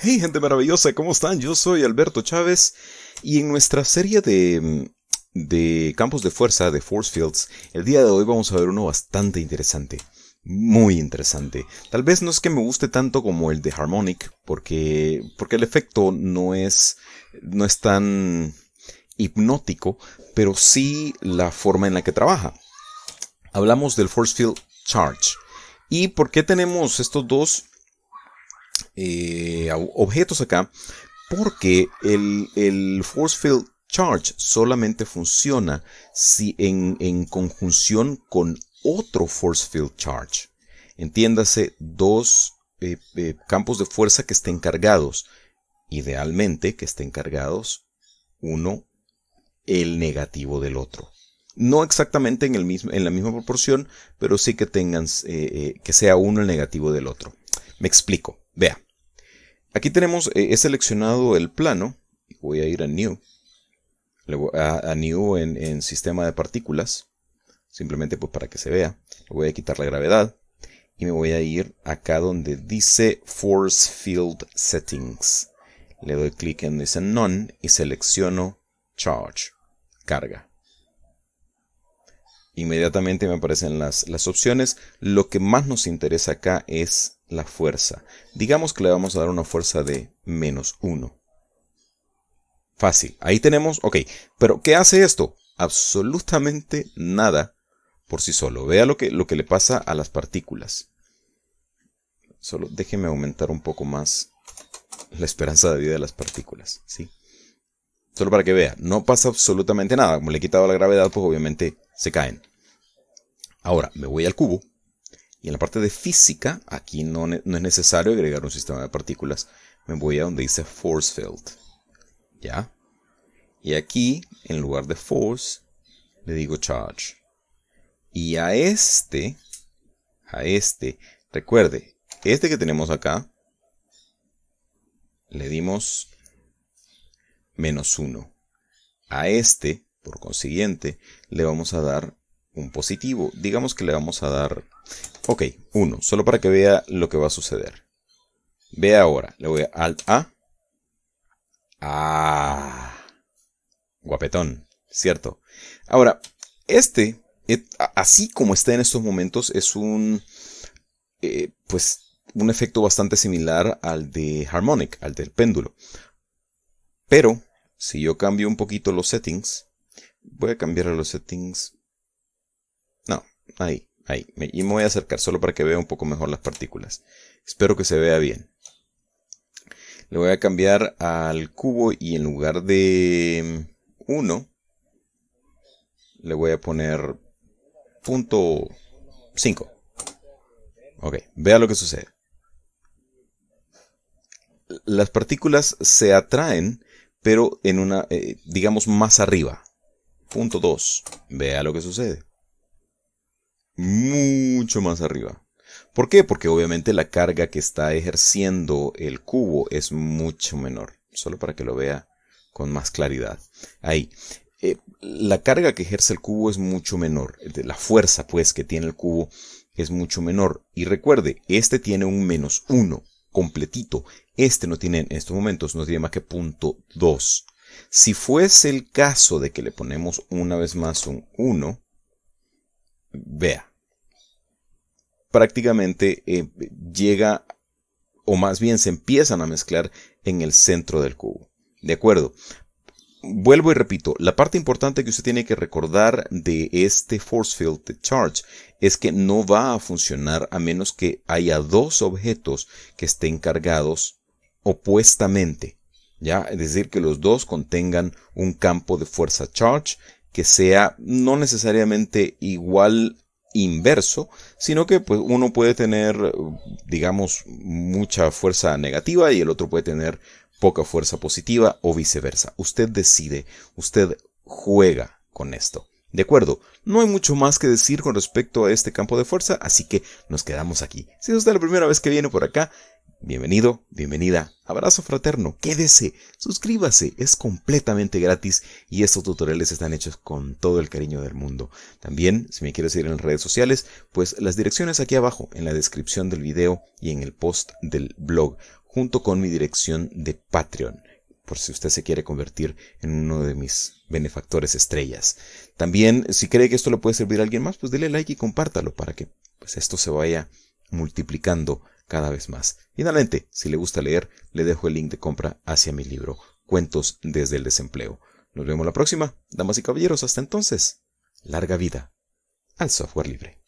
Hey gente maravillosa, ¿cómo están? Yo soy Alberto Chávez y en nuestra serie de, campos de fuerza, de force fields, el día de hoy vamos a ver uno bastante interesante. Muy interesante. Tal vez no es que me guste tanto como el de Harmonic, porque, porque el efecto no es, no es tan hipnótico, pero sí la forma en la que trabaja. Hablamos del force field charge. ¿Y por qué tenemos estos dos? Eh, objetos acá, porque el, el, force field charge solamente funciona si en, conjunción con otro force field charge. Entiéndase, dos eh, eh, campos de fuerza que estén cargados. Idealmente que estén cargados uno el negativo del otro. No exactamente en, el mismo, en la misma proporción, pero sí que tengan que sea uno el negativo del otro. Me explico. Vea. Aquí tenemos, eh, he seleccionado el plano, voy a ir a New, a, New en, sistema de partículas, simplemente pues para que se vea, le voy a quitar la gravedad, y me voy a ir acá donde dice Force Field Settings. Le doy clic en dice None y selecciono Charge, carga. Inmediatamente me aparecen las, las opciones. Lo que más nos interesa acá es la fuerza. Digamos que le vamos a dar una fuerza de menos 1. Fácil. Ahí tenemos, ok. Pero ¿qué hace esto? Absolutamente nada por sí solo. Vea lo que, lo que le pasa a las partículas. Solo déjeme aumentar un poco más la esperanza de vida de las partículas. ¿sí? Solo para que vea, no pasa absolutamente nada. Como le he quitado la gravedad, pues obviamente se caen. Ahora, me voy al cubo y en la parte de física, aquí no, no, es necesario agregar un sistema de partículas. Me voy a donde dice force field. ¿Ya? Y aquí, en lugar de force, le digo charge. Y a este, a este, recuerde, este que tenemos acá, le dimos menos 1. A este, por consiguiente, le vamos a dar un positivo. Digamos que le vamos a dar, ok, Uno. solo para que vea lo que va a suceder. Ve ahora, le voy a Alt A. Ah, guapetón, cierto. Ahora, este, así como está en estos momentos, es un, eh, pues, un efecto bastante similar al de Harmonic, al del péndulo. Pero, si yo cambio un poquito los settings, voy a cambiar los settings Ahí, ahí. Y me voy a acercar solo para que vea un poco mejor las partículas. Espero que se vea bien. Le voy a cambiar al cubo y en lugar de 1, mm, le voy a poner punto 5. Ok, vea lo que sucede. Las partículas se atraen, pero en una, eh, digamos, más arriba. Punto 2. Vea lo que sucede más arriba. ¿Por qué? Porque obviamente la carga que está ejerciendo el cubo es mucho menor. Solo para que lo vea con más claridad. Ahí. Eh, la carga que ejerce el cubo es mucho menor. La fuerza, pues, que tiene el cubo es mucho menor. Y recuerde, este tiene un menos 1 completito. Este no tiene, en estos momentos, no tiene más que punto 2. Si fuese el caso de que le ponemos una vez más un 1, vea, prácticamente eh, llega, o más bien se empiezan a mezclar en el centro del cubo. ¿De acuerdo? Vuelvo y repito, la parte importante que usted tiene que recordar de este force field de charge es que no va a funcionar a menos que haya dos objetos que estén cargados opuestamente. ¿ya? Es decir, que los dos contengan un campo de fuerza charge que sea no necesariamente igual inverso, sino que pues, uno puede tener, digamos, mucha fuerza negativa y el otro puede tener poca fuerza positiva o viceversa. Usted decide, usted juega con esto. De acuerdo, no hay mucho más que decir con respecto a este campo de fuerza, así que nos quedamos aquí. Si es usted la primera vez que viene por acá, Bienvenido, bienvenida. Abrazo fraterno, quédese, suscríbase, es completamente gratis y estos tutoriales están hechos con todo el cariño del mundo. También, si me quieres seguir en redes sociales, pues las direcciones aquí abajo, en la descripción del video y en el post del blog, junto con mi dirección de Patreon por si usted se quiere convertir en uno de mis benefactores estrellas. También, si cree que esto le puede servir a alguien más, pues dele like y compártalo para que pues, esto se vaya multiplicando cada vez más. Finalmente, si le gusta leer, le dejo el link de compra hacia mi libro, Cuentos desde el desempleo. Nos vemos la próxima, damas y caballeros, hasta entonces. Larga vida al software libre.